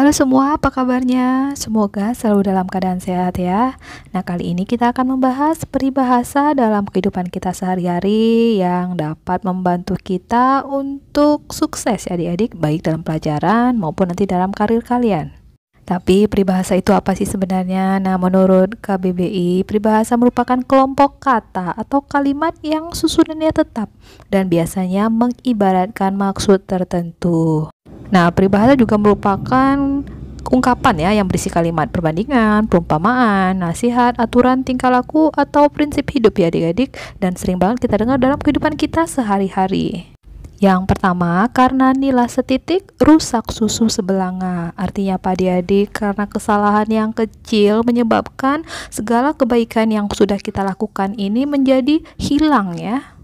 Halo semua, apa kabarnya? Semoga selalu dalam keadaan sehat ya. Nah, kali ini kita akan membahas peribahasa dalam kehidupan kita sehari-hari yang dapat membantu kita untuk sukses ya adik-adik, baik dalam pelajaran maupun nanti dalam karir kalian. Tapi peribahasa itu apa sih sebenarnya? Nah, menurut KBBI, peribahasa merupakan kelompok kata atau kalimat yang susunannya tetap dan biasanya mengibaratkan maksud tertentu. Nah, peribahasa juga merupakan ungkapan ya yang berisi kalimat perbandingan, perumpamaan, nasihat, aturan tingkah laku atau prinsip hidup ya adik-adik dan sering banget kita dengar dalam kehidupan kita sehari-hari. Yang pertama, karena nilai setitik rusak susu sebelanga. Artinya apa adik-adik? Karena kesalahan yang kecil menyebabkan segala kebaikan yang sudah kita lakukan ini menjadi hilang ya.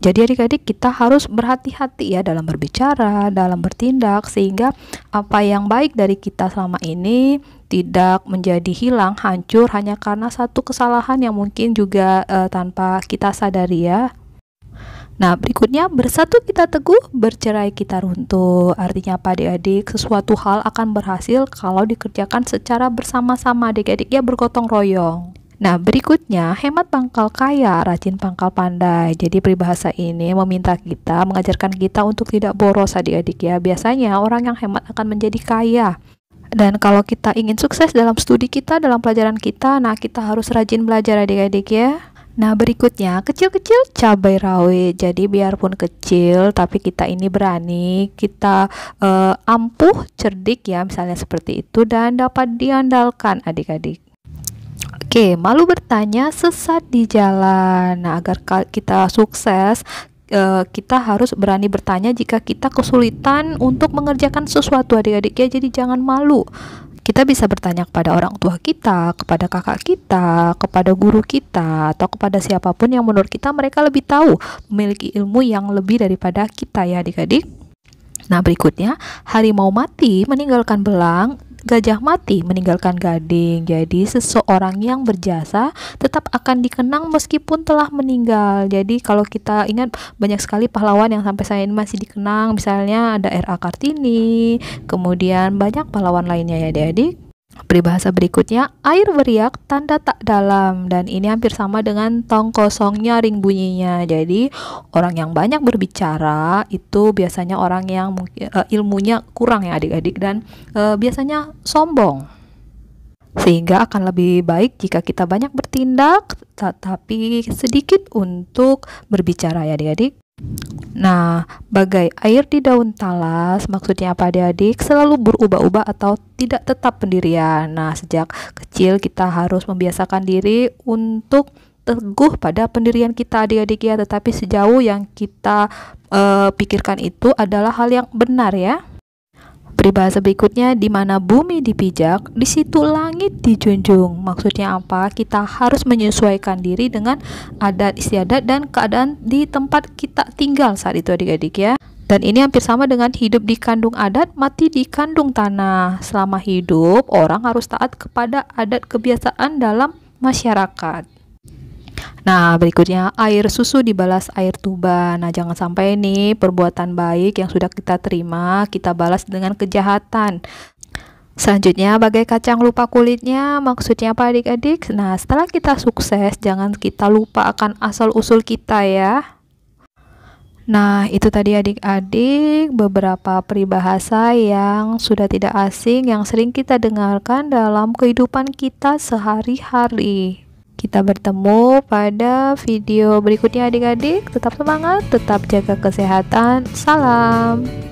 Jadi adik-adik kita harus berhati-hati ya dalam berbicara, dalam bertindak sehingga apa yang baik dari kita selama ini tidak menjadi hilang, hancur hanya karena satu kesalahan yang mungkin juga uh, tanpa kita sadari ya. Nah, berikutnya bersatu kita teguh, bercerai kita runtuh. Artinya apa adik-adik? Sesuatu hal akan berhasil kalau dikerjakan secara bersama-sama adik-adik ya bergotong royong. Nah, berikutnya hemat pangkal kaya, rajin pangkal pandai. Jadi peribahasa ini meminta kita, mengajarkan kita untuk tidak boros adik-adik ya. Biasanya orang yang hemat akan menjadi kaya. Dan kalau kita ingin sukses dalam studi kita, dalam pelajaran kita, nah kita harus rajin belajar adik-adik ya. Nah, berikutnya kecil-kecil cabai rawit. Jadi biarpun kecil tapi kita ini berani, kita uh, ampuh, cerdik ya misalnya seperti itu dan dapat diandalkan adik-adik. Oke, malu bertanya sesat di jalan. Nah, agar kita sukses, eh, kita harus berani bertanya jika kita kesulitan untuk mengerjakan sesuatu adik-adik ya. Jadi jangan malu. Kita bisa bertanya kepada orang tua kita, kepada kakak kita, kepada guru kita, atau kepada siapapun yang menurut kita mereka lebih tahu, memiliki ilmu yang lebih daripada kita ya adik-adik. Nah, berikutnya, harimau mati meninggalkan belang Gajah mati meninggalkan gading. Jadi seseorang yang berjasa tetap akan dikenang meskipun telah meninggal. Jadi kalau kita ingat banyak sekali pahlawan yang sampai saya ini masih dikenang. Misalnya ada RA Kartini, kemudian banyak pahlawan lainnya ya Adik-adik. Peribahasa berikutnya, air beriak tanda tak dalam dan ini hampir sama dengan tong kosongnya ring bunyinya. Jadi, orang yang banyak berbicara itu biasanya orang yang uh, ilmunya kurang ya adik-adik dan uh, biasanya sombong. Sehingga akan lebih baik jika kita banyak bertindak tetapi sedikit untuk berbicara ya adik-adik. Nah, bagai air di daun talas, maksudnya apa adik-adik? Selalu berubah-ubah atau tidak tetap pendirian. Nah, sejak kecil kita harus membiasakan diri untuk teguh pada pendirian kita adik-adik ya, tetapi sejauh yang kita uh, pikirkan itu adalah hal yang benar ya. Peribahasa berikutnya, di mana bumi dipijak, di situ langit dijunjung. Maksudnya apa? Kita harus menyesuaikan diri dengan adat istiadat dan keadaan di tempat kita tinggal saat itu adik-adik ya. Dan ini hampir sama dengan hidup di kandung adat, mati di kandung tanah. Selama hidup, orang harus taat kepada adat kebiasaan dalam masyarakat. Nah, berikutnya air susu dibalas air tuba. Nah, jangan sampai ini perbuatan baik yang sudah kita terima kita balas dengan kejahatan. Selanjutnya, bagai kacang lupa kulitnya, maksudnya apa adik-adik? Nah, setelah kita sukses, jangan kita lupa akan asal-usul kita ya. Nah, itu tadi adik-adik beberapa peribahasa yang sudah tidak asing yang sering kita dengarkan dalam kehidupan kita sehari-hari. Kita bertemu pada video berikutnya adik-adik. Tetap semangat, tetap jaga kesehatan. Salam.